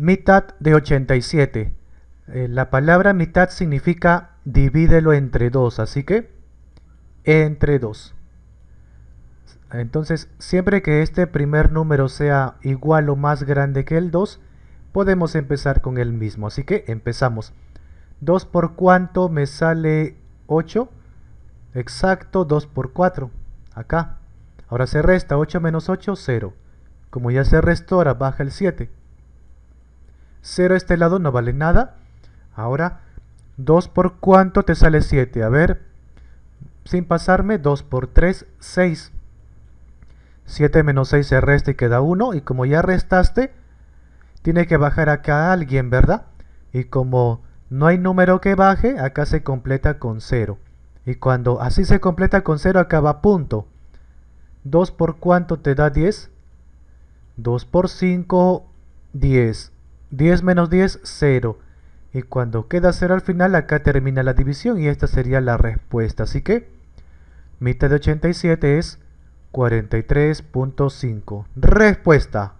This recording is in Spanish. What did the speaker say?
Mitad de 87. Eh, la palabra mitad significa divídelo entre 2, así que entre 2 Entonces, siempre que este primer número sea igual o más grande que el 2, podemos empezar con el mismo. Así que empezamos. 2 por cuánto me sale 8. Exacto, 2 por 4. Acá. Ahora se resta 8 menos 8, 0. Como ya se restó, ahora baja el 7. 0 este lado no vale nada. Ahora, 2 por cuánto te sale 7. A ver, sin pasarme, 2 por 3, 6. 7 menos 6 se resta y queda 1. Y como ya restaste, tiene que bajar acá alguien, ¿verdad? Y como no hay número que baje, acá se completa con 0. Y cuando así se completa con 0, acaba punto. 2 por cuánto te da 10? 2 por 5, 10. 10 menos 10, 0. Y cuando queda 0 al final, acá termina la división y esta sería la respuesta. Así que mitad de 87 es 43.5. Respuesta.